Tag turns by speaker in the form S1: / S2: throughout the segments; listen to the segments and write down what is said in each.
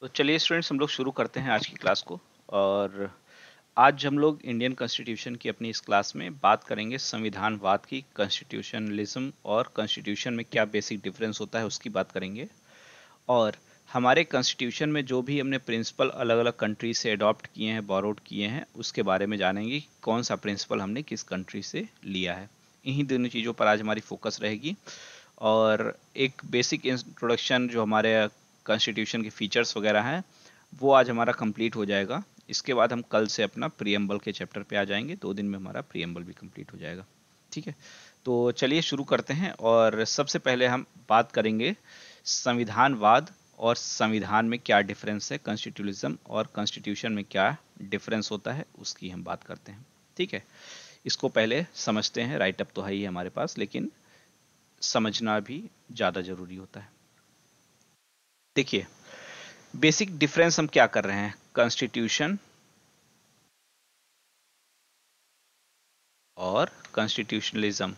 S1: तो चलिए स्टूडेंट्स हम लोग शुरू करते हैं आज की क्लास को और आज हम लोग इंडियन कॉन्स्टिट्यूशन की अपनी इस क्लास में बात करेंगे संविधानवाद की कॉन्स्टिट्यूशनलिज्म और कॉन्स्टिट्यूशन में क्या बेसिक डिफरेंस होता है उसकी बात करेंगे और हमारे कॉन्स्टिट्यूशन में जो भी हमने प्रिंसिपल अलग अलग कंट्री से अडॉप्ट किए हैं बॉरोड किए हैं उसके बारे में जानेंगे कौन सा प्रिंसिपल हमने किस कंट्री से लिया है इन्हीं दोनों चीज़ों पर आज हमारी फोकस रहेगी और एक बेसिक इंट्रोडक्शन जो हमारे कॉन्स्टिट्यूशन के फीचर्स वगैरह हैं वो आज हमारा कंप्लीट हो जाएगा इसके बाद हम कल से अपना प्रियम्बल के चैप्टर पे आ जाएंगे दो दिन में हमारा प्रियम्बल भी कंप्लीट हो जाएगा ठीक है तो चलिए शुरू करते हैं और सबसे पहले हम बात करेंगे संविधानवाद और संविधान में क्या डिफरेंस है कॉन्स्टिट्यूलिज्म और कॉन्स्टिट्यूशन में क्या डिफरेंस होता है उसकी हम बात करते हैं ठीक है इसको पहले समझते हैं राइटअप तो है ही हमारे पास लेकिन समझना भी ज़्यादा ज़रूरी होता है देखिए बेसिक डिफरेंस हम क्या कर रहे हैं कॉन्स्टिट्यूशन और कॉन्स्टिट्यूशनलिज्म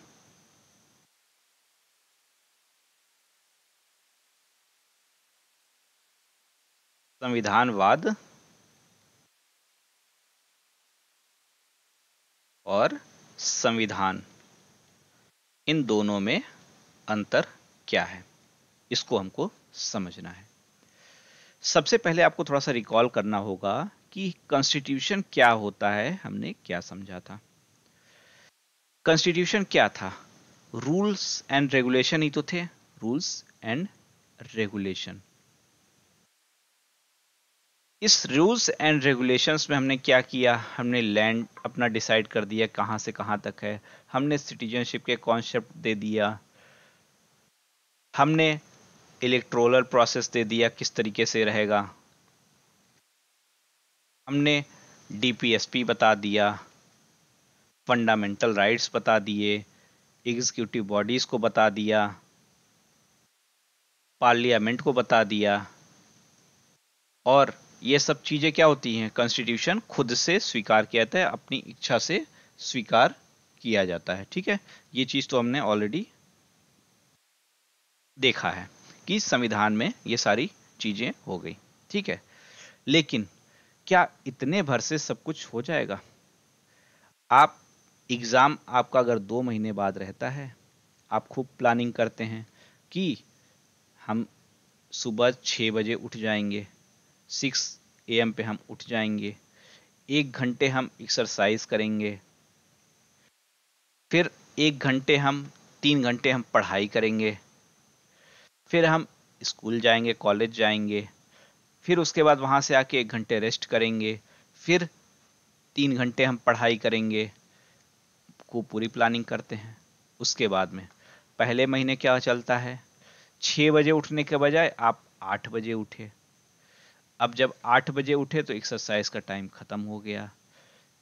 S1: संविधानवाद और संविधान इन दोनों में अंतर क्या है इसको हमको समझना है सबसे पहले आपको थोड़ा सा रिकॉल करना होगा कि कॉन्स्टिट्यूशन क्या होता है हमने क्या समझा था कॉन्स्टिट्यूशन क्या था रूल्स एंड रेगुलेशन ही तो थे रूल्स एंड रेगुलेशन इस रूल्स एंड रेगुलेशंस में हमने क्या किया हमने लैंड अपना डिसाइड कर दिया कहां से कहां तक है हमने सिटीजनशिप के कॉन्सेप्ट दे दिया हमने इलेक्ट्रोलर प्रोसेस दे दिया किस तरीके से रहेगा हमने डीपीएसपी बता दिया फंडामेंटल राइट्स बता दिए एग्जीक्यूटिव बॉडीज़ को बता दिया पार्लियामेंट को बता दिया और ये सब चीज़ें क्या होती हैं कॉन्स्टिट्यूशन खुद से स्वीकार किया जाता है अपनी इच्छा से स्वीकार किया जाता है ठीक है ये चीज़ तो हमने ऑलरेडी देखा है कि संविधान में ये सारी चीज़ें हो गई ठीक है लेकिन क्या इतने भर से सब कुछ हो जाएगा आप एग्ज़ाम आपका अगर दो महीने बाद रहता है आप खूब प्लानिंग करते हैं कि हम सुबह छः बजे उठ जाएंगे सिक्स ए एम पे हम उठ जाएंगे एक घंटे हम एक्सरसाइज करेंगे फिर एक घंटे हम तीन घंटे हम पढ़ाई करेंगे फिर हम स्कूल जाएंगे कॉलेज जाएंगे फिर उसके बाद वहाँ से आके एक घंटे रेस्ट करेंगे फिर तीन घंटे हम पढ़ाई करेंगे को पूरी प्लानिंग करते हैं उसके बाद में पहले महीने क्या चलता है छः बजे उठने के बजाय आप आठ बजे उठे अब जब आठ बजे उठे तो एक्सरसाइज का टाइम ख़त्म हो गया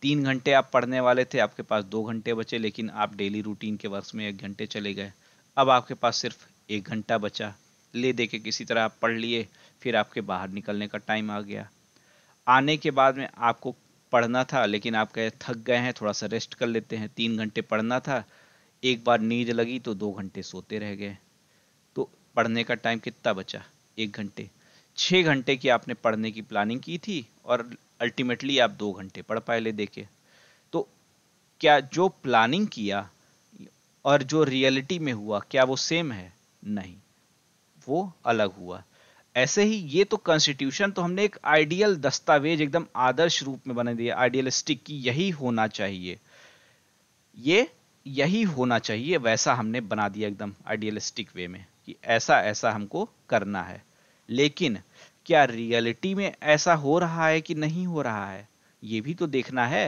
S1: तीन घंटे आप पढ़ने वाले थे आपके पास दो घंटे बचे लेकिन आप डेली रूटीन के वर्क में एक घंटे चले गए अब आपके पास सिर्फ एक घंटा बचा ले दे के किसी तरह आप पढ़ लिए फिर आपके बाहर निकलने का टाइम आ गया आने के बाद में आपको पढ़ना था लेकिन आप कहे थक गए हैं थोड़ा सा रेस्ट कर लेते हैं तीन घंटे पढ़ना था एक बार नींद लगी तो दो घंटे सोते रह गए तो पढ़ने का टाइम कितना बचा एक घंटे छः घंटे की आपने पढ़ने की प्लानिंग की थी और अल्टीमेटली आप दो घंटे पढ़ पाए ले देखे तो क्या जो प्लानिंग किया और जो रियलिटी में हुआ क्या वो सेम है नहीं वो अलग हुआ ऐसे ही ये तो कॉन्स्टिट्यूशन तो हमने एक आइडियल दस्तावेज एकदम आदर्श रूप में बना दिया आइडियलिस्टिक की यही होना चाहिए ये यही होना चाहिए वैसा हमने बना दिया एकदम आइडियलिस्टिक वे में कि ऐसा ऐसा हमको करना है लेकिन क्या रियलिटी में ऐसा हो रहा है कि नहीं हो रहा है ये भी तो देखना है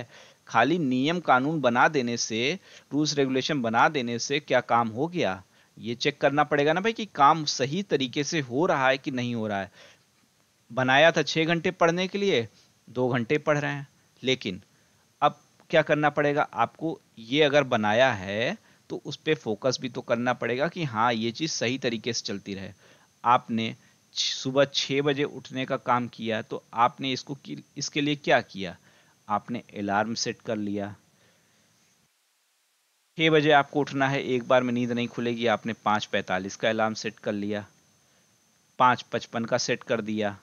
S1: खाली नियम कानून बना देने से रूल्स रेगुलेशन बना देने से क्या काम हो गया ये चेक करना पड़ेगा ना भाई कि काम सही तरीके से हो रहा है कि नहीं हो रहा है बनाया था छः घंटे पढ़ने के लिए दो घंटे पढ़ रहे हैं लेकिन अब क्या करना पड़ेगा आपको ये अगर बनाया है तो उस पर फोकस भी तो करना पड़ेगा कि हाँ ये चीज़ सही तरीके से चलती रहे आपने सुबह छः बजे उठने का काम किया तो आपने इसको इसके लिए क्या किया आपने अलार्म सेट कर लिया छः बजे आपको उठना है एक बार में नींद नहीं खुलेगी आपने पाँच पैंतालीस का अलार्म सेट कर लिया पाँच पचपन का सेट कर दिया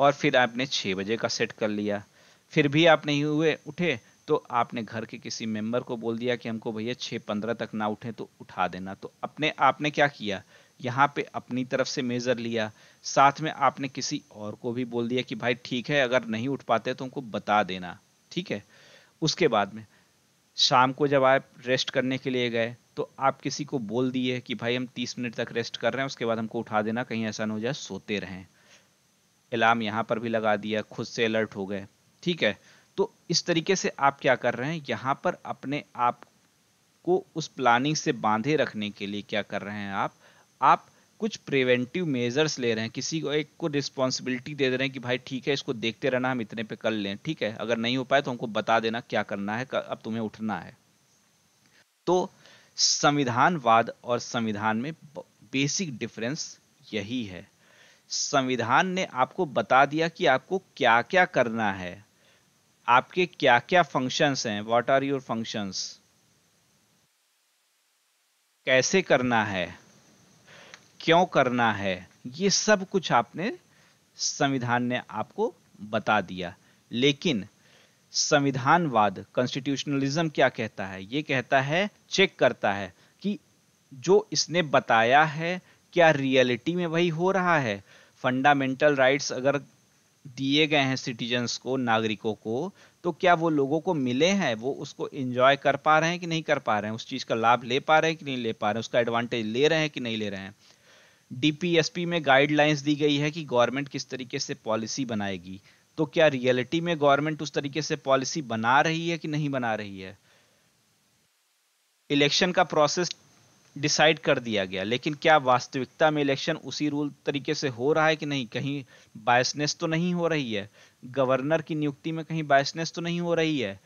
S1: और फिर आपने छः बजे का सेट कर लिया फिर भी आप नहीं हुए उठे तो आपने घर के किसी मेंबर को बोल दिया कि हमको भैया छः पंद्रह तक ना उठे तो उठा देना तो अपने आपने क्या किया यहाँ पे अपनी तरफ से मेजर लिया साथ में आपने किसी और को भी बोल दिया कि भाई ठीक है अगर नहीं उठ पाते तो उनको बता देना ठीक है उसके बाद में शाम को जब आप रेस्ट करने के लिए गए तो आप किसी को बोल दिए कि भाई हम तीस मिनट तक रेस्ट कर रहे हैं उसके बाद हमको उठा देना कहीं ऐसा ना हो जाए सोते रहें अलार्म यहाँ पर भी लगा दिया खुद से अलर्ट हो गए ठीक है तो इस तरीके से आप क्या कर रहे हैं यहाँ पर अपने आप को उस प्लानिंग से बांधे रखने के लिए क्या कर रहे हैं आप आप कुछ प्रिवेंटिव मेजर्स ले रहे हैं किसी को एक को रिस्पॉन्सिबिलिटी दे दे रहे हैं कि भाई ठीक है इसको देखते रहना हम इतने पे कर लें ठीक है अगर नहीं हो पाए तो हमको बता देना क्या करना है अब तुम्हें उठना है तो संविधानवाद और संविधान में बेसिक डिफरेंस यही है संविधान ने आपको बता दिया कि आपको क्या क्या करना है आपके क्या क्या फंक्शंस हैं वॉट आर योर फंक्शंस कैसे करना है क्यों करना है ये सब कुछ आपने संविधान ने आपको बता दिया लेकिन संविधानवाद कॉन्स्टिट्यूशनलिज्म क्या कहता है ये कहता है चेक करता है कि जो इसने बताया है क्या रियलिटी में वही हो रहा है फंडामेंटल राइट्स अगर दिए गए हैं सिटीजन्स को नागरिकों को तो क्या वो लोगों को मिले हैं वो उसको एंजॉय कर पा रहे हैं कि नहीं कर पा रहे हैं उस चीज़ का लाभ ले पा रहे हैं कि नहीं ले पा रहे हैं उसका एडवांटेज ले रहे हैं कि नहीं ले रहे हैं डीपीएसपी में गाइडलाइंस दी गई है कि गवर्नमेंट किस तरीके से पॉलिसी बनाएगी तो क्या रियलिटी में गवर्नमेंट उस तरीके से पॉलिसी बना रही है कि नहीं बना रही है इलेक्शन का प्रोसेस डिसाइड कर दिया गया लेकिन क्या वास्तविकता में इलेक्शन उसी रूल तरीके से हो रहा है कि नहीं कहीं बायसनेस तो नहीं हो रही है गवर्नर की नियुक्ति में कहीं बायसनेस तो नहीं हो रही है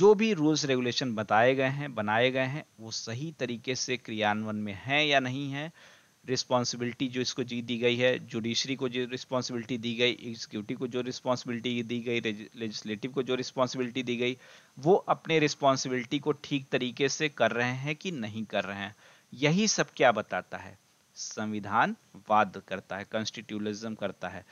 S1: जो भी रूल्स रेगुलेशन बताए गए हैं बनाए गए हैं वो सही तरीके से क्रियान्वयन में हैं या नहीं है रिस्पॉन्सिबिलिटी जो इसको जी दी गई है जुडिशरी को जो रिस्पॉन्सिबिलिटी दी गई एग्जीक्यूटिव को जो रिस्पॉन्सिबिलिटी दी गई लेजिस्लेटिव को जो रिस्पॉन्सिबिलिटी दी गई वो अपने रिस्पॉन्सिबिलिटी को ठीक तरीके से कर रहे हैं कि नहीं कर रहे हैं यही सब क्या बताता है संविधान वाद करता है कॉन्स्टिट्यूलिज्म करता है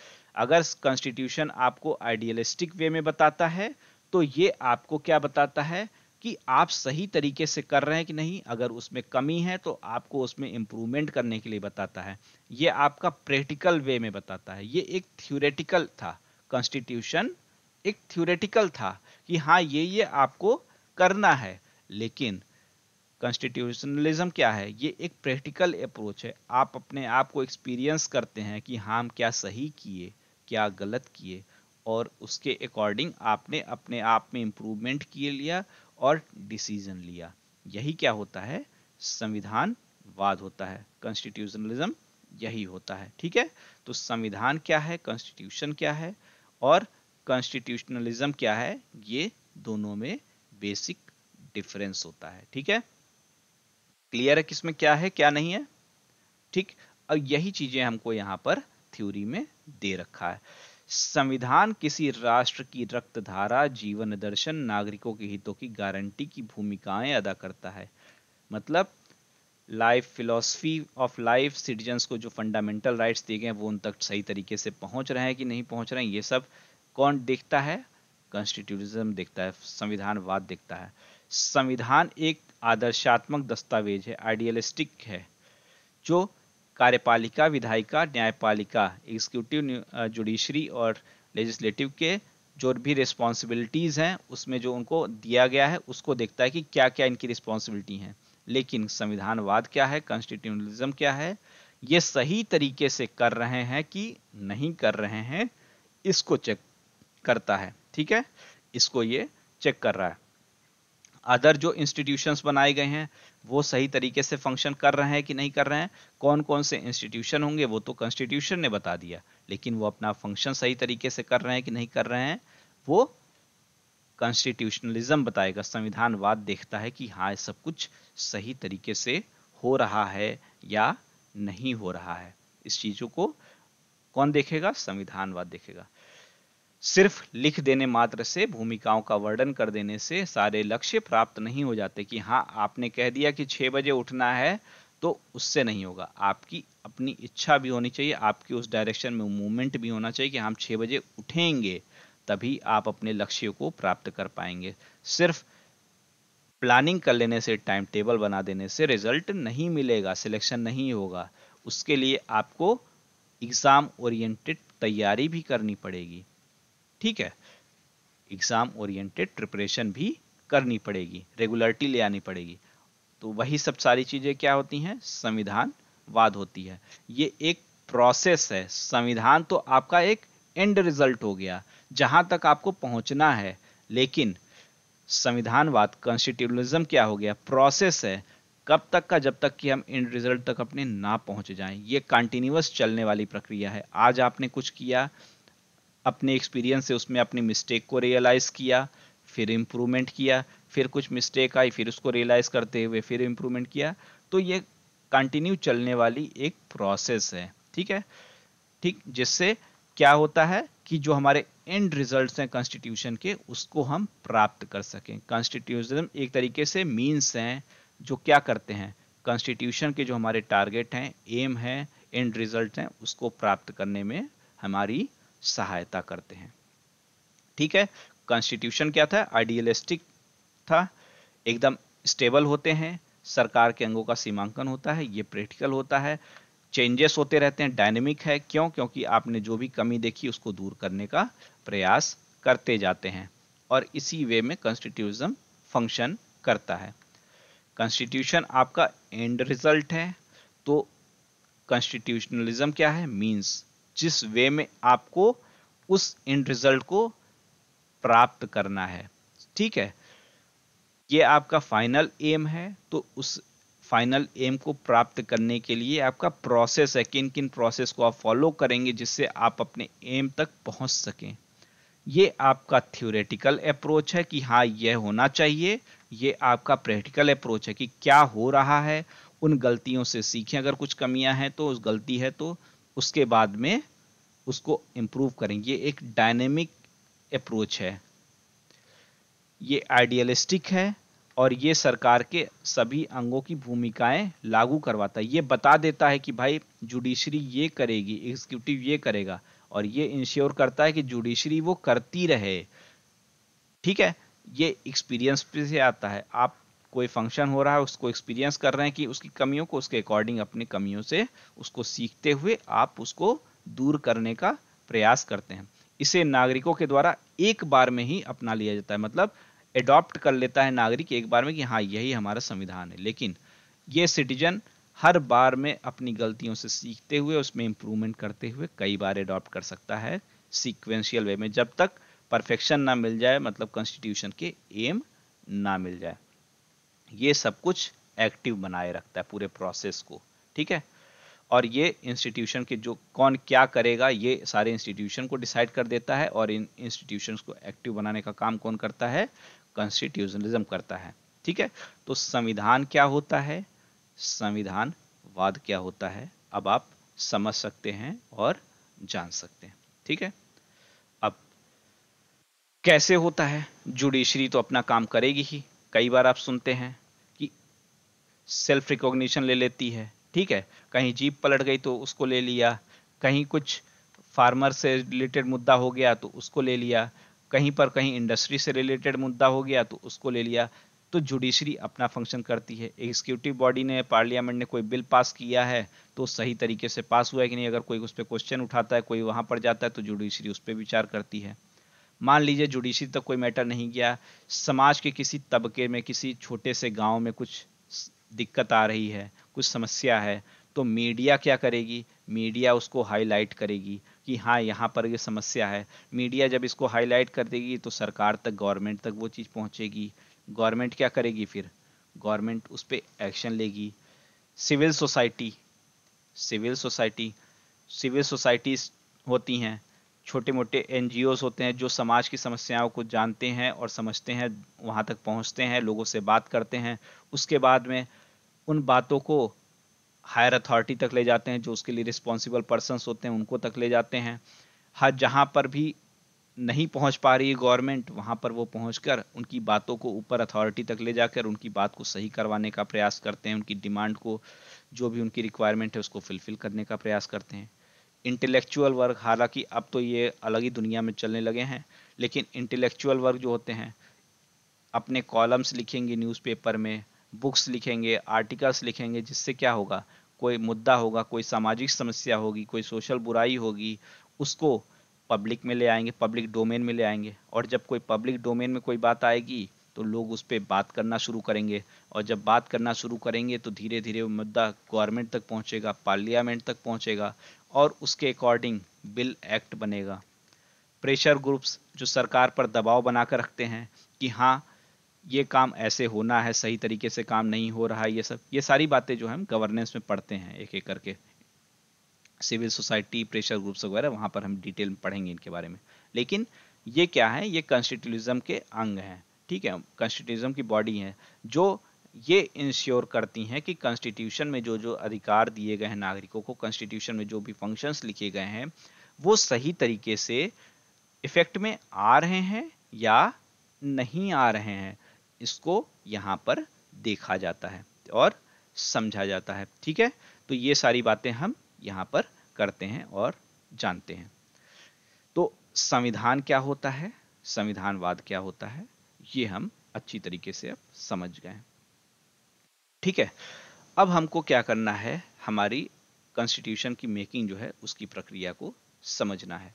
S1: अगर कॉन्स्टिट्यूशन आपको आइडियलिस्टिक वे में बताता है तो ये आपको क्या बताता है कि आप सही तरीके से कर रहे हैं कि नहीं अगर उसमें कमी है तो आपको उसमें इम्प्रूवमेंट करने के लिए बताता है ये आपका प्रैक्टिकल वे में बताता है ये एक थ्योरेटिकल था कॉन्स्टिट्यूशन एक थ्योरेटिकल था कि हाँ ये ये आपको करना है लेकिन कॉन्स्टिट्यूशनलिज्म क्या है ये एक प्रैक्टिकल अप्रोच है आप अपने आप को एक्सपीरियंस करते हैं कि हाँ, हम क्या सही किए क्या गलत किए और उसके अकॉर्डिंग आपने अपने आप में इम्प्रूवमेंट किए लिया और डिसीजन लिया यही क्या होता है संविधान वाद होता है कॉन्स्टिट्यूशनलिज्म यही होता है ठीक है तो संविधान क्या है कॉन्स्टिट्यूशन क्या है और कॉन्स्टिट्यूशनलिज्म क्या है ये दोनों में बेसिक डिफरेंस होता है ठीक है क्लियर है किसमें क्या है क्या नहीं है ठीक अब यही चीजें हमको यहाँ पर थ्योरी में दे रखा है संविधान किसी राष्ट्र की रक्तधारा जीवन दर्शन नागरिकों के हितों की गारंटी की भूमिकाएं अदा करता है मतलब life philosophy of life citizens को जो फंडामेंटल राइट्स दिए गए हैं वो उन तक सही तरीके से पहुंच रहे हैं कि नहीं पहुंच रहे हैं ये सब कौन देखता है कॉन्स्टिट्यूटिज्म देखता है संविधानवाद देखता है संविधान एक आदर्शात्मक दस्तावेज है आइडियलिस्टिक है जो कार्यपालिका विधायिका न्यायपालिका एग्जीक्यूटिव जुडिशरी और लेजिस्लेटिव के जो भी रिस्पॉन्सिबिलिटीज़ हैं उसमें जो उनको दिया गया है उसको देखता है कि क्या क्या इनकी रिस्पॉन्सिबिलिटी हैं लेकिन संविधानवाद क्या है कॉन्स्टिट्यूशनलिज्म क्या है ये सही तरीके से कर रहे हैं कि नहीं कर रहे हैं इसको चेक करता है ठीक है इसको ये चेक कर रहा है अदर जो इंस्टीट्यूशंस बनाए गए हैं वो सही तरीके से फंक्शन कर रहे हैं कि नहीं कर रहे हैं कौन कौन से इंस्टीट्यूशन होंगे वो तो कॉन्स्टिट्यूशन ने बता दिया लेकिन वो अपना फंक्शन सही तरीके से कर रहे हैं कि नहीं कर रहे हैं वो कॉन्स्टिट्यूशनलिज्म बताएगा संविधानवाद देखता है कि हाँ सब कुछ सही तरीके से हो रहा है या नहीं हो रहा है इस चीज़ों को कौन देखेगा संविधानवाद देखेगा सिर्फ लिख देने मात्र से भूमिकाओं का वर्णन कर देने से सारे लक्ष्य प्राप्त नहीं हो जाते कि हाँ आपने कह दिया कि छः बजे उठना है तो उससे नहीं होगा आपकी अपनी इच्छा भी होनी चाहिए आपकी उस डायरेक्शन में मूवमेंट भी होना चाहिए कि हम छः बजे उठेंगे तभी आप अपने लक्ष्य को प्राप्त कर पाएंगे सिर्फ प्लानिंग कर लेने से टाइम टेबल बना देने से रिजल्ट नहीं मिलेगा सिलेक्शन नहीं होगा उसके लिए आपको एग्ज़ाम ओरिएंटेड तैयारी भी करनी पड़ेगी ठीक है एग्ज़ाम ओरिएंटेड प्रिपरेशन भी करनी पड़ेगी रेगुलरिटी ले आनी पड़ेगी तो वही सब सारी चीज़ें क्या होती हैं वाद होती है ये एक प्रोसेस है संविधान तो आपका एक एंड रिजल्ट हो गया जहां तक आपको पहुंचना है लेकिन संविधानवाद कॉन्स्टिट्यूशनलिज्म क्या हो गया प्रोसेस है कब तक का जब तक कि हम एंड रिजल्ट तक अपने ना पहुंच जाएं ये कंटिन्यूस चलने वाली प्रक्रिया है आज आपने कुछ किया अपने एक्सपीरियंस से उसमें अपनी मिस्टेक को रियलाइज़ किया फिर इम्प्रूवमेंट किया फिर कुछ मिस्टेक आई फिर उसको रियलाइज़ करते हुए फिर इम्प्रूवमेंट किया तो ये कंटिन्यू चलने वाली एक प्रोसेस है ठीक है ठीक जिससे क्या होता है कि जो हमारे एंड रिजल्ट्स हैं कॉन्स्टिट्यूशन के उसको हम प्राप्त कर सकें कॉन्स्टिट्यूशन एक तरीके से मीन्स हैं जो क्या करते हैं कॉन्स्टिट्यूशन के जो हमारे टारगेट हैं एम हैं एंड रिजल्ट हैं उसको प्राप्त करने में हमारी सहायता करते हैं ठीक है कॉन्स्टिट्यूशन क्या था आइडियलिस्टिक था एकदम स्टेबल होते हैं सरकार के अंगों का सीमांकन होता है ये प्रैक्टिकल होता है चेंजेस होते रहते हैं डायनेमिक है क्यों क्योंकि आपने जो भी कमी देखी उसको दूर करने का प्रयास करते जाते हैं और इसी वे में कॉन्स्टिट्यूजम फंक्शन करता है कॉन्स्टिट्यूशन आपका एंड रिजल्ट है तो कॉन्स्टिट्यूशनलिज्म क्या है मीन्स जिस वे में आपको उस एंड रिजल्ट को प्राप्त करना है ठीक है ये आपका फाइनल एम है तो उस फाइनल एम को प्राप्त करने के लिए आपका प्रोसेस है किन किन प्रोसेस को आप फॉलो करेंगे जिससे आप अपने एम तक पहुंच सकें ये आपका थ्योरेटिकल अप्रोच है कि हाँ यह होना चाहिए ये आपका प्रैक्टिकल अप्रोच है कि क्या हो रहा है उन गलतियों से सीखें अगर कुछ कमियां हैं तो उस गलती है तो उसके बाद में उसको इम्प्रूव करेंगे ये एक डायनेमिक अप्रोच है ये आइडियलिस्टिक है और ये सरकार के सभी अंगों की भूमिकाएं लागू करवाता है ये बता देता है कि भाई जुडिशरी ये करेगी एग्जीक्यूटिव ये करेगा और ये इंश्योर करता है कि जुडिशरी वो करती रहे ठीक है ये एक्सपीरियंस से आता है आप कोई फंक्शन हो रहा है उसको एक्सपीरियंस कर रहे हैं कि उसकी कमियों को उसके अकॉर्डिंग अपनी कमियों से उसको सीखते हुए आप उसको दूर करने का प्रयास करते हैं इसे नागरिकों के द्वारा एक बार में ही अपना लिया जाता है मतलब एडॉप्ट कर लेता है नागरिक एक बार में कि हाँ यही हमारा संविधान है लेकिन ये सिटीजन हर बार में अपनी गलतियों से सीखते हुए उसमें इम्प्रूवमेंट करते हुए कई बार एडॉप्ट कर सकता है सीक्वेंशियल वे में जब तक परफेक्शन ना मिल जाए मतलब कॉन्स्टिट्यूशन के एम ना मिल जाए ये सब कुछ एक्टिव बनाए रखता है पूरे प्रोसेस को ठीक है और ये इंस्टीट्यूशन के जो कौन क्या करेगा ये सारे इंस्टीट्यूशन को डिसाइड कर देता है और इन इंस्टीट्यूशन को एक्टिव बनाने का काम कौन करता है कॉन्स्टिट्यूशनलिज्म करता है ठीक है तो संविधान क्या होता है संविधान वाद क्या होता है अब आप समझ सकते हैं और जान सकते हैं ठीक है अब कैसे होता है जुडिशरी तो अपना काम करेगी ही कई बार आप सुनते हैं सेल्फ रिकॉग्निशन ले लेती है ठीक है कहीं जीप पलट गई तो उसको ले लिया कहीं कुछ फार्मर से रिलेटेड मुद्दा हो गया तो उसको ले लिया कहीं पर कहीं इंडस्ट्री से रिलेटेड मुद्दा हो गया तो उसको ले लिया तो जुडिशरी अपना फंक्शन करती है एग्जीक्यूटिव बॉडी ने पार्लियामेंट ने कोई बिल पास किया है तो सही तरीके से पास हुआ है कि नहीं अगर कोई उस पर क्वेश्चन उठाता है कोई वहाँ पर जाता है तो जुडिशरी उस पर विचार करती है मान लीजिए जुडिशरी तक कोई मैटर नहीं गया समाज के किसी तबके में किसी छोटे से गांव में कुछ दिक्कत आ रही है कुछ समस्या है तो मीडिया क्या करेगी मीडिया उसको हाईलाइट करेगी कि हाँ यहाँ पर ये समस्या है मीडिया जब इसको हाईलाइट कर देगी तो सरकार तक गवर्नमेंट तक वो चीज़ पहुँचेगी गवर्नमेंट क्या करेगी फिर गवर्नमेंट उस पर एक्शन लेगी civil society civil society civil societies होती हैं छोटे मोटे एन होते हैं जो समाज की समस्याओं को जानते हैं और समझते हैं वहाँ तक पहुँचते हैं लोगों से बात करते हैं उसके बाद में उन बातों को हायर अथॉरिटी तक ले जाते हैं जो उसके लिए रिस्पॉन्सिबल पर्सनस होते हैं उनको तक ले जाते हैं हर हाँ, जहाँ पर भी नहीं पहुंच पा रही है गवर्नमेंट वहां पर वो पहुँच उनकी बातों को ऊपर अथॉरिटी तक ले जाकर उनकी बात को सही करवाने का प्रयास करते हैं उनकी डिमांड को जो भी उनकी रिक्वायरमेंट है उसको फुलफिल करने का प्रयास करते हैं इंटेलेक्चुअल वर्ग हालांकि अब तो ये अलग ही दुनिया में चलने लगे हैं लेकिन इंटेलेक्चुअल वर्ग जो होते हैं अपने कॉलम्स लिखेंगे न्यूज़पेपर में बुक्स लिखेंगे आर्टिकल्स लिखेंगे जिससे क्या होगा कोई मुद्दा होगा कोई सामाजिक समस्या होगी कोई सोशल बुराई होगी उसको पब्लिक में ले आएंगे पब्लिक डोमेन में ले आएंगे और जब कोई पब्लिक डोमेन में कोई बात आएगी तो लोग उस पर बात करना शुरू करेंगे और जब बात करना शुरू करेंगे तो धीरे धीरे वो मुद्दा गवर्नमेंट तक पहुंचेगा पार्लियामेंट तक पहुंचेगा और उसके अकॉर्डिंग बिल एक्ट बनेगा प्रेशर ग्रुप्स जो सरकार पर दबाव बनाकर रखते हैं कि हाँ ये काम ऐसे होना है सही तरीके से काम नहीं हो रहा है ये सब ये सारी बातें जो हम गवर्नेंस में पढ़ते हैं एक एक करके सिविल सोसाइटी प्रेशर ग्रुप्स वगैरह वहाँ पर हम डिटेल में पढ़ेंगे इनके बारे में लेकिन ये क्या है ये कॉन्स्टिट्यूलिज्म के अंग हैं ठीक है कॉन्स्टिट्यूलिज्म की बॉडी है जो ये इंश्योर करती हैं कि कॉन्स्टिट्यूशन में जो जो अधिकार दिए गए हैं नागरिकों को कॉन्स्टिट्यूशन में जो भी फंक्शंस लिखे गए हैं वो सही तरीके से इफेक्ट में आ रहे हैं या नहीं आ रहे हैं इसको यहाँ पर देखा जाता है और समझा जाता है ठीक है तो ये सारी बातें हम यहाँ पर करते हैं और जानते हैं तो संविधान क्या होता है संविधानवाद क्या होता है ये हम अच्छी तरीके से अब समझ गए ठीक है अब हमको क्या करना है हमारी कॉन्स्टिट्यूशन की मेकिंग जो है उसकी प्रक्रिया को समझना है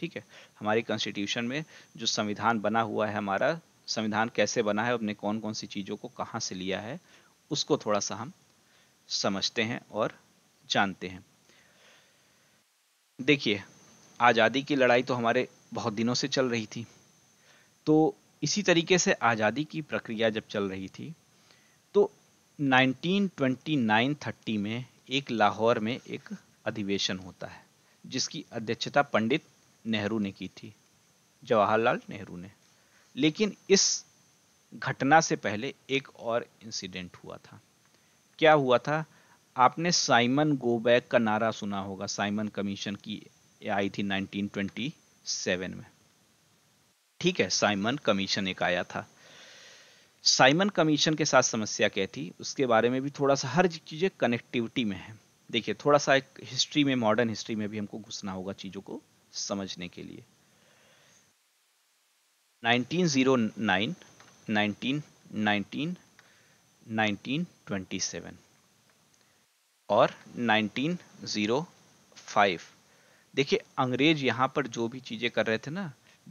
S1: ठीक है हमारी कॉन्स्टिट्यूशन में जो संविधान बना हुआ है हमारा संविधान कैसे बना है अपने कौन कौन सी चीज़ों को कहाँ से लिया है उसको थोड़ा सा हम समझते हैं और जानते हैं देखिए आज़ादी की लड़ाई तो हमारे बहुत दिनों से चल रही थी तो इसी तरीके से आज़ादी की प्रक्रिया जब चल रही थी तो 1929-30 में एक लाहौर में एक अधिवेशन होता है जिसकी अध्यक्षता पंडित नेहरू ने की थी जवाहरलाल नेहरू ने लेकिन इस घटना से पहले एक और इंसिडेंट हुआ था क्या हुआ था आपने साइमन गो बैक का नारा सुना होगा साइमन कमीशन की आई थी 1927 में ठीक है साइमन कमीशन एक आया था साइमन कमीशन के साथ समस्या क्या थी उसके बारे में भी थोड़ा सा हर चीज़ें कनेक्टिविटी में है देखिए थोड़ा सा एक हिस्ट्री में मॉडर्न हिस्ट्री में भी हमको घुसना होगा चीज़ों को समझने के लिए 1909 1927 और 1905 देखिए अंग्रेज यहाँ पर जो भी चीज़ें कर रहे थे ना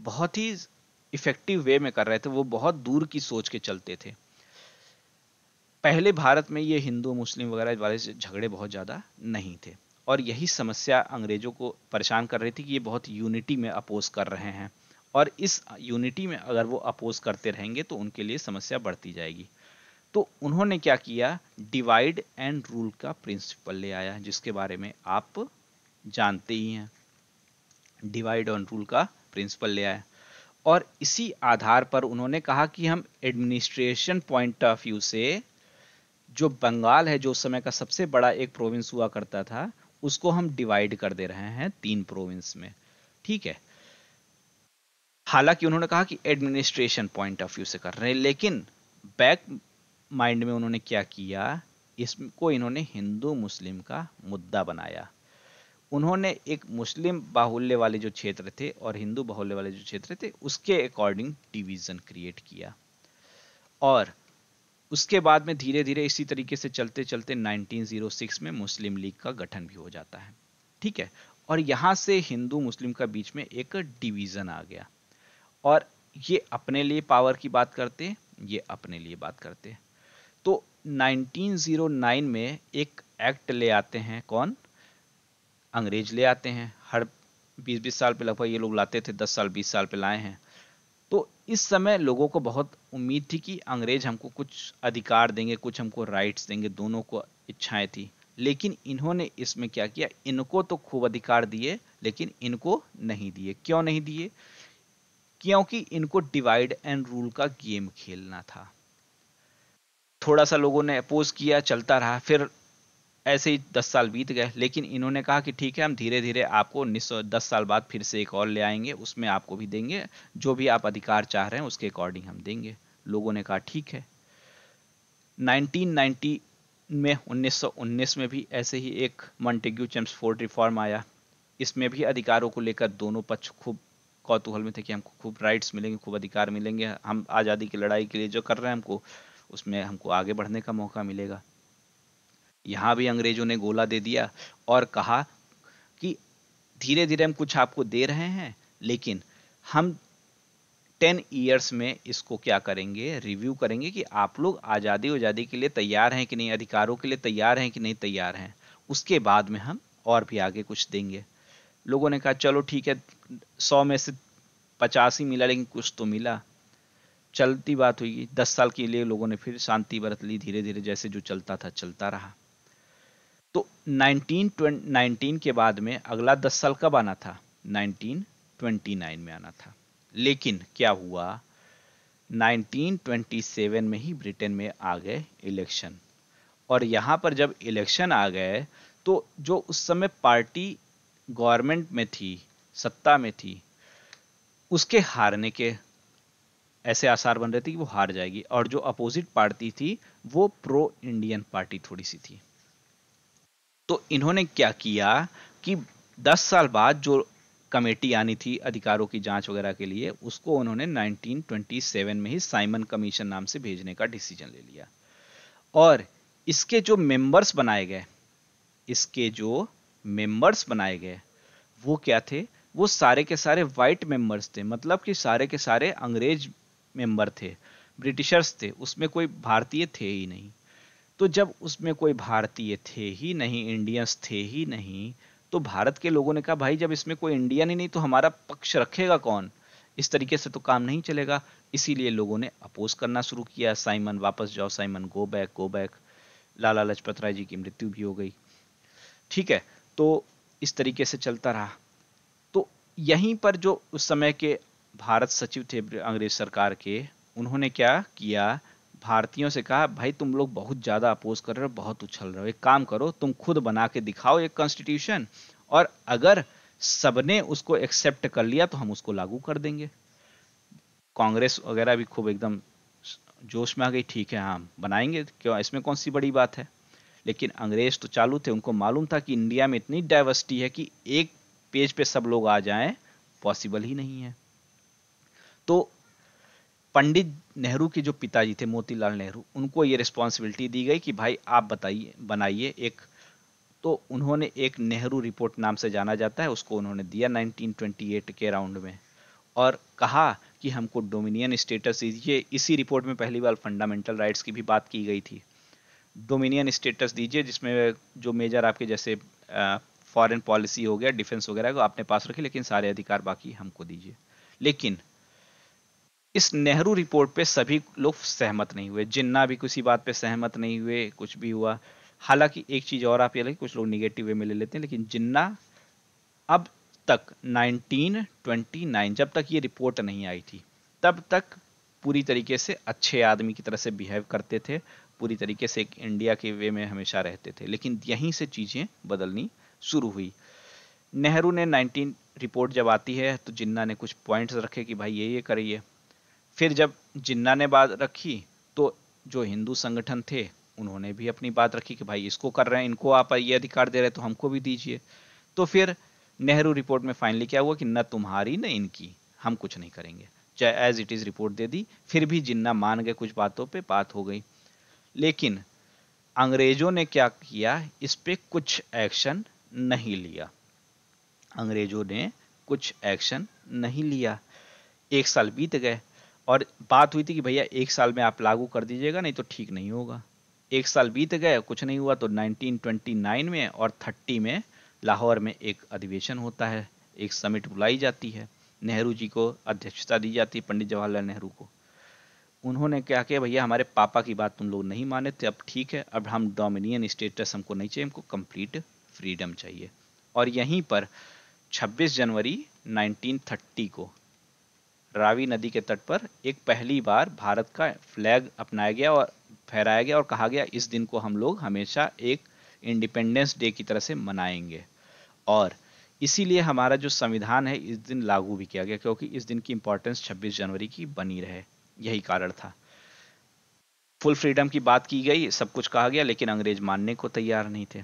S1: बहुत ही इफेक्टिव वे में कर रहे थे वो बहुत दूर की सोच के चलते थे पहले भारत में ये हिंदू मुस्लिम वगैरह वाले झगड़े बहुत ज़्यादा नहीं थे और यही समस्या अंग्रेजों को परेशान कर रही थी कि ये बहुत यूनिटी में अपोज कर रहे हैं और इस यूनिटी में अगर वो अपोज करते रहेंगे तो उनके लिए समस्या बढ़ती जाएगी तो उन्होंने क्या किया डिवाइड एंड रूल का प्रिंसिपल ले आया जिसके बारे में आप जानते ही हैं डिवाइड एंड रूल का प्रिंसिपल ले आया और इसी आधार पर उन्होंने कहा कि हम एडमिनिस्ट्रेशन पॉइंट ऑफ व्यू से जो बंगाल है जो उस समय का सबसे बड़ा एक प्रोविंस हुआ करता था उसको हम डिवाइड कर दे रहे हैं तीन प्रोविंस में ठीक है हालांकि उन्होंने कहा कि एडमिनिस्ट्रेशन पॉइंट ऑफ व्यू से कर रहे हैं लेकिन बैक माइंड में उन्होंने क्या किया इसको इन्होंने हिंदू मुस्लिम का मुद्दा बनाया उन्होंने एक मुस्लिम बाहुल्य वाले जो क्षेत्र थे और हिंदू बाहुल्य वाले जो क्षेत्र थे उसके अकॉर्डिंग डिवीज़न क्रिएट किया और उसके बाद में धीरे धीरे इसी तरीके से चलते चलते 1906 में मुस्लिम लीग का गठन भी हो जाता है ठीक है और यहाँ से हिंदू मुस्लिम का बीच में एक डिवीज़न आ गया और ये अपने लिए पावर की बात करते ये अपने लिए बात करते तो 1909 में एक एक्ट ले आते हैं कौन अंग्रेज ले आते हैं हर 20-20 साल पे लगभग ये लोग लाते थे 10 साल 20 साल पे लाए हैं तो इस समय लोगों को बहुत उम्मीद थी कि अंग्रेज हमको कुछ अधिकार देंगे कुछ हमको राइट्स देंगे दोनों को इच्छाएं थी लेकिन इन्होंने इसमें क्या किया इनको तो खूब अधिकार दिए लेकिन इनको नहीं दिए क्यों नहीं दिए क्योंकि इनको डिवाइड एंड रूल का गेम खेलना था थोड़ा सा लोगों ने अपोज किया चलता रहा फिर ऐसे ही दस साल बीत गए लेकिन इन्होंने कहा कि ठीक है हम धीरे धीरे आपको उन्नीस दस साल बाद फिर से एक और ले आएंगे उसमें आपको भी देंगे जो भी आप अधिकार चाह रहे हैं उसके अकॉर्डिंग हम देंगे लोगों ने कहा ठीक है 1990 में 1919 में भी ऐसे ही एक मंटेग्यू फोर्ड रिफॉर्म आया इसमें भी अधिकारों को लेकर दोनों पक्ष खूब कौतूहल में थे कि हमको खूब राइट्स मिलेंगे खूब अधिकार मिलेंगे हम आज़ादी की लड़ाई के लिए जो कर रहे हैं हमको उसमें हमको आगे बढ़ने का मौका मिलेगा यहाँ भी अंग्रेजों ने गोला दे दिया और कहा कि धीरे धीरे हम कुछ आपको दे रहे हैं लेकिन हम टेन ईयर्स में इसको क्या करेंगे रिव्यू करेंगे कि आप लोग आज़ादी आज़ादी के लिए तैयार हैं कि नहीं अधिकारों के लिए तैयार हैं कि नहीं तैयार हैं उसके बाद में हम और भी आगे कुछ देंगे लोगों ने कहा चलो ठीक है सौ में से पचास ही मिला लेकिन कुछ तो मिला चलती बात हुई दस साल के लिए लोगों ने फिर शांति बरत ली धीरे धीरे जैसे जो चलता था चलता रहा तो 19 नाइनटीन के बाद में अगला दस साल कब आना था 1929 में आना था लेकिन क्या हुआ 1927 में ही ब्रिटेन में आ गए इलेक्शन और यहाँ पर जब इलेक्शन आ गए तो जो उस समय पार्टी गवर्नमेंट में थी सत्ता में थी उसके हारने के ऐसे आसार बन रहे थे कि वो हार जाएगी और जो अपोजिट पार्टी थी वो प्रो इंडियन पार्टी थोड़ी सी थी तो इन्होंने क्या किया कि 10 साल बाद जो कमेटी आनी थी अधिकारों की जांच वगैरह के लिए उसको उन्होंने 1927 में ही साइमन कमीशन नाम से भेजने का डिसीजन ले लिया और इसके जो मेंबर्स बनाए गए इसके जो मेंबर्स बनाए गए वो क्या थे वो सारे के सारे वाइट मेंबर्स थे मतलब कि सारे के सारे अंग्रेज मेंबर थे ब्रिटिशर्स थे उसमें कोई भारतीय थे ही नहीं तो जब उसमें कोई भारतीय थे ही नहीं इंडियंस थे ही नहीं तो भारत के लोगों ने कहा भाई जब इसमें कोई इंडियन ही नहीं तो हमारा पक्ष रखेगा कौन इस तरीके से तो काम नहीं चलेगा इसीलिए लोगों ने अपोज करना शुरू किया साइमन वापस जाओ Simon go back go back Lala Lajpat Rai ji की मृत्यु भी हो गई ठीक है तो इस तरीके से चलता रहा तो यहीं पर जो उस समय के भारत सचिव थे अंग्रेज सरकार के उन्होंने क्या किया भारतीयों से कहा भाई तुम लोग बहुत ज़्यादा अपोज कर रहे हो बहुत उछल रहे हो एक काम करो तुम खुद बना के दिखाओ एक कॉन्स्टिट्यूशन और अगर सबने उसको एक्सेप्ट कर लिया तो हम उसको लागू कर देंगे कांग्रेस वगैरह भी खूब एकदम जोश में आ गई ठीक है हम हाँ, बनाएंगे क्यों इसमें कौन सी बड़ी बात है लेकिन अंग्रेज तो चालू थे उनको मालूम था कि इंडिया में इतनी डाइवर्सिटी है कि एक पेज पे सब लोग आ जाएं पॉसिबल ही नहीं है तो पंडित नेहरू के जो पिताजी थे मोतीलाल नेहरू उनको ये रिस्पॉन्सिबिलिटी दी गई कि भाई आप बताइए बनाइए एक तो उन्होंने एक नेहरू रिपोर्ट नाम से जाना जाता है उसको उन्होंने दिया 1928 के राउंड में और कहा कि हमको डोमिनियन स्टेटस दीजिए इसी रिपोर्ट में पहली बार फंडामेंटल राइट्स की भी बात की गई थी डोमिनियन स्टेटस दीजिए जिसमें जो मेजर आपके जैसे फॉरेन पॉलिसी हो गया डिफेंस वगैरह को आपने पास रखी लेकिन सारे अधिकार बाकी हमको दीजिए लेकिन इस नेहरू रिपोर्ट पे सभी लोग सहमत नहीं हुए जिन्ना भी किसी बात पे सहमत नहीं हुए कुछ भी हुआ हालांकि एक चीज़ और आप ये लगे कुछ लोग निगेटिव वे में ले लेते हैं लेकिन जिन्ना अब तक 1929 जब तक ये रिपोर्ट नहीं आई थी तब तक पूरी तरीके से अच्छे आदमी की तरह से बिहेव करते थे पूरी तरीके से एक इंडिया के वे में हमेशा रहते थे लेकिन यहीं से चीज़ें बदलनी शुरू हुई नेहरू ने 19 रिपोर्ट जब आती है तो जिन्ना ने कुछ पॉइंट्स रखे कि भाई ये ये करिए फिर जब जिन्ना ने बात रखी तो जो हिंदू संगठन थे उन्होंने भी अपनी बात रखी कि भाई इसको कर रहे हैं इनको आप ये अधिकार दे रहे हैं तो हमको भी दीजिए तो फिर नेहरू रिपोर्ट में फाइनली क्या हुआ कि न तुम्हारी न इनकी हम कुछ नहीं करेंगे चाहे एज इट इज़ रिपोर्ट दे दी फिर भी जिन्ना मान गए कुछ बातों पे बात हो गई लेकिन अंग्रेजों ने क्या किया इस पर कुछ एक्शन नहीं लिया अंग्रेजों ने कुछ एक्शन नहीं लिया एक साल बीत गए और बात हुई थी कि भैया एक साल में आप लागू कर दीजिएगा नहीं तो ठीक नहीं होगा एक साल बीत गए कुछ नहीं हुआ तो 1929 में और 30 में लाहौर में एक अधिवेशन होता है एक समिट बुलाई जाती है नेहरू जी को अध्यक्षता दी जाती है पंडित जवाहरलाल नेहरू को उन्होंने क्या किया भैया हमारे पापा की बात तुम लोग नहीं माने थे अब ठीक है अब हम डोमिनियन स्टेटस हमको नहीं चाहिए हमको कंप्लीट फ्रीडम चाहिए और यहीं पर 26 जनवरी 1930 को रावी नदी के तट पर एक पहली बार भारत का फ्लैग अपनाया गया और फहराया गया और कहा गया इस दिन को हम लोग हमेशा एक इंडिपेंडेंस डे की तरह से मनाएंगे और इसीलिए हमारा जो संविधान है इस दिन लागू भी किया गया क्योंकि इस दिन की इंपॉर्टेंस 26 जनवरी की बनी रहे यही कारण था फुल फ्रीडम की बात की गई सब कुछ कहा गया लेकिन अंग्रेज मानने को तैयार नहीं थे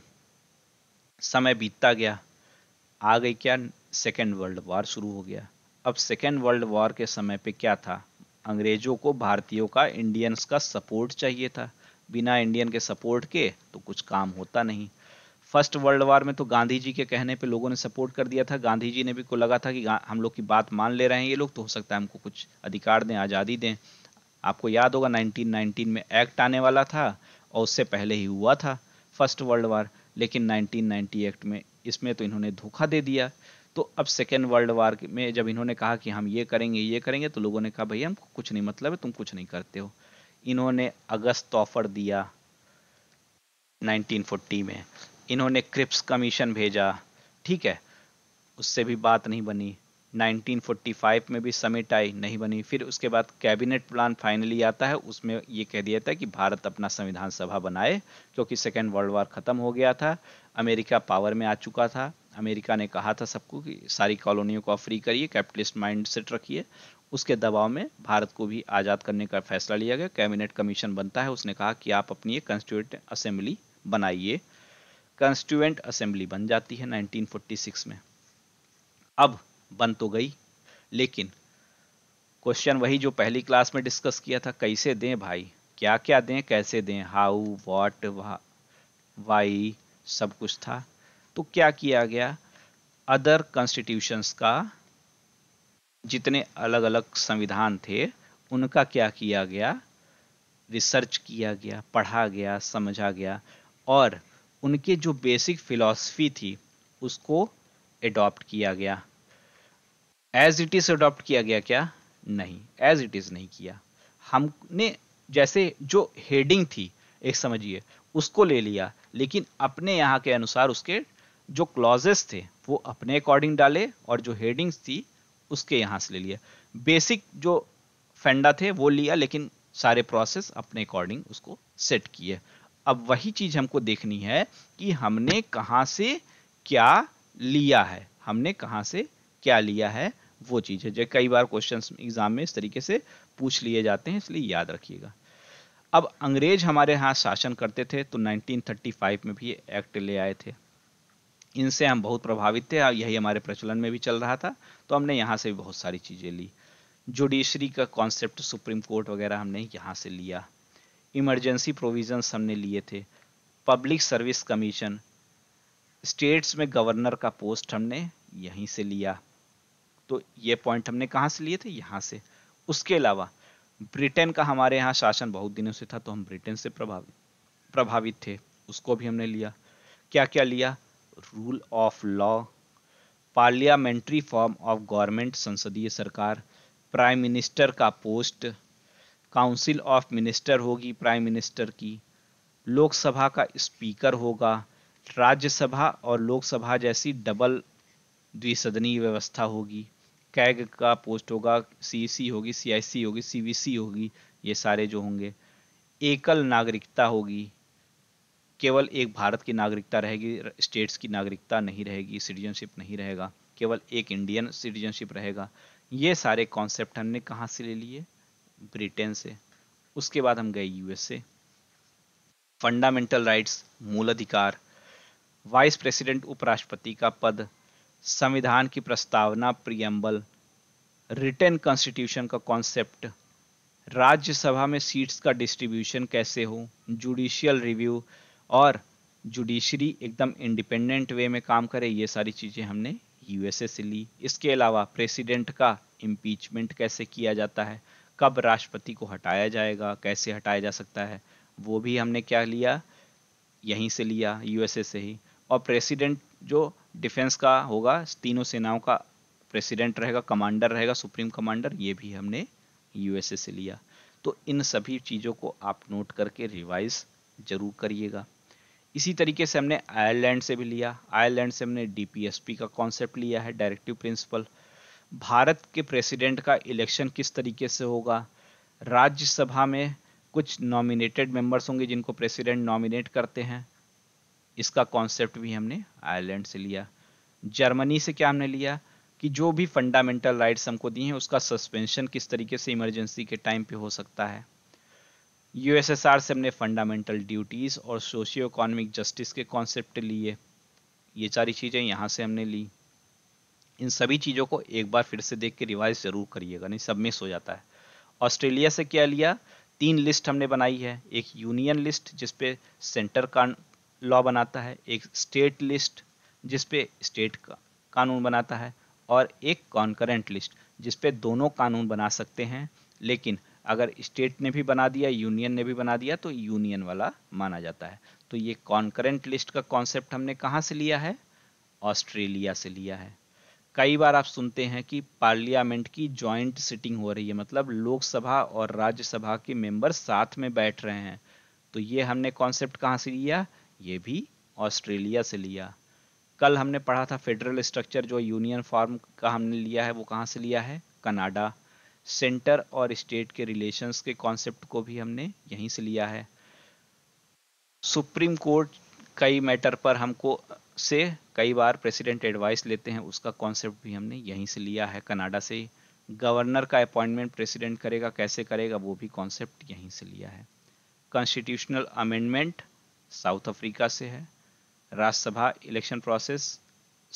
S1: समय बीतता गया आ गई क्या सेकेंड वर्ल्ड वॉर शुरू हो गया अब सेकेंड वर्ल्ड वॉर के समय पे क्या था अंग्रेजों को भारतीयों का इंडियंस का सपोर्ट चाहिए था बिना इंडियन के सपोर्ट के तो कुछ काम होता नहीं फर्स्ट वर्ल्ड वार में तो गांधी जी के कहने पे लोगों ने सपोर्ट कर दिया था गांधी जी ने भी को लगा था कि हम लोग की बात मान ले रहे हैं ये लोग तो हो सकता है हमको कुछ अधिकार दें आज़ादी दें आपको याद होगा 1919 में एक्ट आने वाला था और उससे पहले ही हुआ था फर्स्ट वर्ल्ड वार लेकिन 1990 एक्ट में इसमें तो इन्होंने धोखा दे दिया तो अब सेकेंड वर्ल्ड वार में जब इन्होंने कहा कि हम ये करेंगे ये करेंगे तो लोगों ने कहा भैया हमको कुछ नहीं मतलब है तुम कुछ नहीं करते हो इन्होंने अगस्त ऑफर दिया 1940 में इन्होंने क्रिप्स कमीशन भेजा ठीक है उससे भी बात नहीं बनी 1945 में भी समिट आई नहीं बनी फिर उसके बाद कैबिनेट प्लान फाइनली आता है उसमें ये कह दिया था कि भारत अपना संविधान सभा बनाए क्योंकि सेकेंड वर्ल्ड वॉर ख़त्म हो गया था अमेरिका पावर में आ चुका था अमेरिका ने कहा था सबको कि सारी कॉलोनियों को फ्री करिए कैपिटलिस्ट माइंड सेट रखिए उसके दबाव में भारत को भी आज़ाद करने का फैसला लिया गया कैबिनेट कमीशन बनता है उसने कहा कि आप अपनी कॉन्स्टिट्यूट कंस्टिट्यूट असेंबली बनाइए कंस्टिट्यूएंट असेंबली बन जाती है 1946 में अब बन तो गई लेकिन क्वेश्चन वही जो पहली क्लास में डिस्कस किया था कैसे दें भाई क्या क्या दें कैसे दें हाउ वॉट वाई सब कुछ था तो क्या किया गया अदर कॉन्स्टिट्यूशंस का जितने अलग अलग संविधान थे उनका क्या किया गया रिसर्च किया गया पढ़ा गया समझा गया और उनके जो बेसिक फिलॉसफी थी उसको एडॉप्ट किया गया एज इट इज़ अडॉप्ट किया गया क्या नहीं एज इट इज़ नहीं किया हमने जैसे जो हेडिंग थी एक समझिए उसको ले लिया लेकिन अपने यहाँ के अनुसार उसके जो क्लॉजेस थे वो अपने अकॉर्डिंग डाले और जो हेडिंग्स थी उसके यहाँ से ले लिया बेसिक जो फेंडा थे वो लिया लेकिन सारे प्रोसेस अपने अकॉर्डिंग उसको सेट किए अब वही चीज हमको देखनी है कि हमने कहाँ से क्या लिया है हमने कहाँ से क्या लिया है वो चीज़ है जो कई बार क्वेश्चंस एग्जाम में इस तरीके से पूछ लिए जाते हैं इसलिए याद रखिएगा अब अंग्रेज हमारे यहाँ शासन करते थे तो 1935 में भी एक्ट ले आए थे इनसे हम बहुत प्रभावित थे और यही हमारे प्रचलन में भी चल रहा था तो हमने यहाँ से भी बहुत सारी चीज़ें ली जुडिशरी का कॉन्सेप्ट सुप्रीम कोर्ट वगैरह हमने यहाँ से लिया इमरजेंसी प्रोविजंस हमने लिए थे पब्लिक सर्विस कमीशन स्टेट्स में गवर्नर का पोस्ट हमने यहीं से लिया तो ये पॉइंट हमने कहाँ से लिए थे यहाँ से उसके अलावा ब्रिटेन का हमारे यहाँ शासन बहुत दिनों से था तो हम ब्रिटेन से प्रभावित प्रभावित थे उसको भी हमने लिया क्या क्या लिया rule of law parliamentary form of government संसदीय सरकार प्राइम मिनिस्टर का पोस्ट काउंसिल ऑफ मिनिस्टर होगी प्राइम मिनिस्टर की लोकसभा का स्पीकर होगा राज्यसभा और लोकसभा जैसी डबल द्विसदनीय व्यवस्था होगी कैग का पोस्ट होगा सीसी e होगी सीआईसी होगी सीवीसी होगी ये सारे जो होंगे एकल नागरिकता होगी केवल एक भारत की नागरिकता रहेगी स्टेट्स की नागरिकता नहीं रहेगी सिटीजनशिप नहीं रहेगा केवल एक इंडियन सिटीजनशिप रहेगा ये सारे कॉन्सेप्ट हमने कहाँ से ले लिए ब्रिटेन से उसके बाद हम गए यूएसए फंडामेंटल राइट्स मूल अधिकार वाइस प्रेसिडेंट उपराष्ट्रपति का पद संविधान की प्रस्तावना प्रियम्बल रिटर्न कॉन्स्टिट्यूशन का कॉन्सेप्ट राज्यसभा में सीट्स का डिस्ट्रीब्यूशन कैसे हो जुडिशियल रिव्यू और जुडिशरी एकदम इंडिपेंडेंट वे में काम करे ये सारी चीज़ें हमने यूएसए से ली इसके अलावा प्रेसिडेंट का इम्पीचमेंट कैसे किया जाता है कब राष्ट्रपति को हटाया जाएगा कैसे हटाया जा सकता है वो भी हमने क्या लिया यहीं से लिया यूएसए से ही और प्रेसिडेंट जो डिफेंस का होगा तीनों सेनाओं का प्रेसिडेंट रहेगा कमांडर रहेगा सुप्रीम कमांडर ये भी हमने यूएसए से लिया तो इन सभी चीज़ों को आप नोट करके रिवाइज जरूर करिएगा इसी तरीके से हमने आयरलैंड से भी लिया आयरलैंड से हमने डीपीएसपी का कॉन्सेप्ट लिया है डायरेक्टिव प्रिंसिपल भारत के प्रेसिडेंट का इलेक्शन किस तरीके से होगा राज्यसभा में कुछ नॉमिनेटेड मेंबर्स होंगे जिनको प्रेसिडेंट नॉमिनेट करते हैं इसका कॉन्सेप्ट भी हमने आयरलैंड से लिया जर्मनी से क्या हमने लिया कि जो भी फंडामेंटल राइट्स हमको दी हैं उसका सस्पेंशन किस तरीके से इमरजेंसी के टाइम पे हो सकता है यूएसएसआर से हमने फंडामेंटल ड्यूटीज़ और सोशियो इकोनॉमिक जस्टिस के कॉन्सेप्ट लिए ये सारी चीज़ें यहाँ से हमने ली इन सभी चीज़ों को एक बार फिर से देख के रिवाइज ज़रूर करिएगा नहीं सब मिस हो जाता है ऑस्ट्रेलिया से क्या लिया तीन लिस्ट हमने बनाई है एक यूनियन लिस्ट जिसपे सेंटर का लॉ बनाता है एक स्टेट लिस्ट जिसपे स्टेट का कानून बनाता है और एक कॉन्करेंट लिस्ट जिसपे दोनों कानून बना सकते हैं लेकिन अगर स्टेट ने भी बना दिया यूनियन ने भी बना दिया तो यूनियन वाला माना जाता है तो ये कॉन्करेंट लिस्ट का कॉन्सेप्ट हमने कहाँ से लिया है ऑस्ट्रेलिया से लिया है कई बार आप सुनते हैं कि पार्लियामेंट की जॉइंट सिटिंग हो रही है मतलब लोकसभा और राज्यसभा के मेंबर साथ में बैठ रहे हैं तो ये हमने कॉन्सेप्ट कहाँ से लिया ये भी ऑस्ट्रेलिया से लिया कल हमने पढ़ा था फेडरल स्ट्रक्चर जो यूनियन फॉर्म का हमने लिया है वो कहाँ से लिया है कनाडा सेंटर और स्टेट के रिलेशंस के कॉन्सेप्ट को भी हमने यहीं से लिया है सुप्रीम कोर्ट कई मैटर पर हमको से कई बार प्रेसिडेंट एडवाइस लेते हैं उसका कॉन्सेप्ट भी हमने यहीं से लिया है कनाडा से गवर्नर का अपॉइंटमेंट प्रेसिडेंट करेगा कैसे करेगा वो भी कॉन्सेप्ट यहीं से लिया है कॉन्स्टिट्यूशनल अमेंडमेंट साउथ अफ्रीका से है Rajya Sabha election process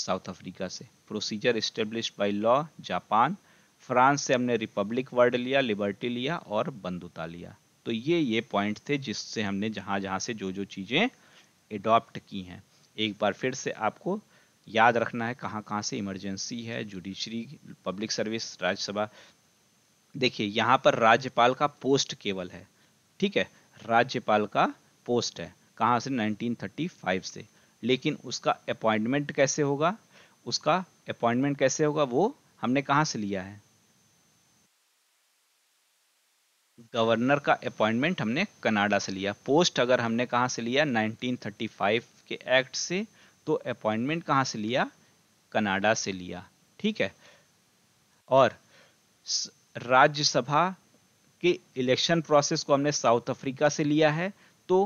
S1: South Africa से procedure establish by law Japan France से हमने रिपब्लिक वर्ड लिया लिबर्टी लिया और बंधुता लिया तो ये ये पॉइंट थे जिससे हमने जहाँ जहाँ से जो जो चीज़ें एडॉप्ट की हैं एक बार फिर से आपको याद रखना है कहाँ कहाँ से इमरजेंसी है जुडिशरी पब्लिक सर्विस राज्यसभा देखिए यहाँ पर राज्यपाल का पोस्ट केवल है ठीक है राज्यपाल का पोस्ट है कहाँ से 1935 से लेकिन उसका अपॉइंटमेंट कैसे होगा उसका अपॉइंटमेंट कैसे होगा वो हमने कहाँ से लिया है गवर्नर का अपॉइंटमेंट हमने कनाडा से लिया पोस्ट अगर हमने कहाँ से लिया 1935 के एक्ट से तो अपॉइंटमेंट कहाँ से लिया कनाडा से लिया ठीक है और राज्यसभा के इलेक्शन प्रोसेस को हमने साउथ अफ्रीका से लिया है तो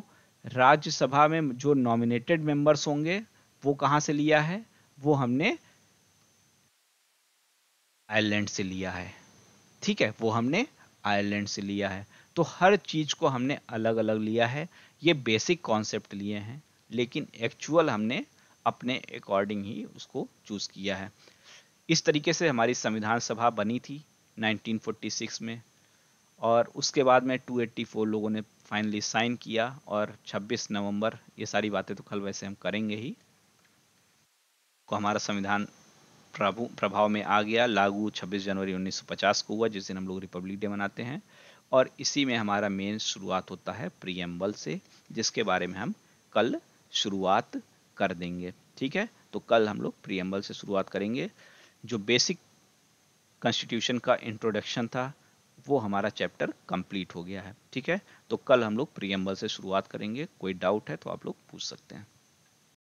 S1: राज्यसभा में जो नॉमिनेटेड मेंबर्स होंगे वो कहाँ से लिया है वो हमने आयरलैंड से लिया है ठीक है वो हमने आयरलैंड से लिया है तो हर चीज को हमने अलग अलग लिया है ये बेसिक कॉन्सेप्ट लिए हैं लेकिन एक्चुअल हमने अपने अकॉर्डिंग ही उसको चूज़ किया है इस तरीके से हमारी संविधान सभा बनी थी 1946 में और उसके बाद में 284 लोगों ने फाइनली साइन किया और 26 नवंबर ये सारी बातें तो कल वैसे हम करेंगे ही को हमारा संविधान प्रभु प्रभाव में आ गया लागू 26 जनवरी 1950 को हुआ जिस दिन हम लोग रिपब्लिक डे मनाते हैं और इसी में हमारा मेन शुरुआत होता है प्रियम्बल से जिसके बारे में हम कल शुरुआत कर देंगे ठीक है तो कल हम लोग प्रियम्बल से शुरुआत करेंगे जो बेसिक कॉन्स्टिट्यूशन का इंट्रोडक्शन था वो हमारा चैप्टर कंप्लीट हो गया है ठीक है तो कल हम लोग प्रियम्बल से शुरुआत करेंगे कोई डाउट है तो आप लोग पूछ सकते हैं